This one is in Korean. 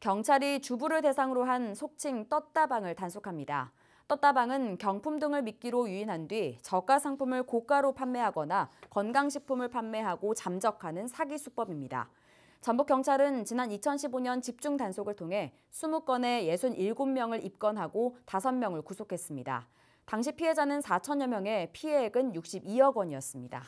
경찰이 주부를 대상으로 한 속칭 떴다방을 단속합니다. 떴다방은 경품 등을 미끼로 유인한 뒤 저가 상품을 고가로 판매하거나 건강식품을 판매하고 잠적하는 사기 수법입니다. 전북경찰은 지난 2015년 집중 단속을 통해 20건에 67명을 입건하고 5명을 구속했습니다. 당시 피해자는 4천여 명에 피해액은 62억 원이었습니다.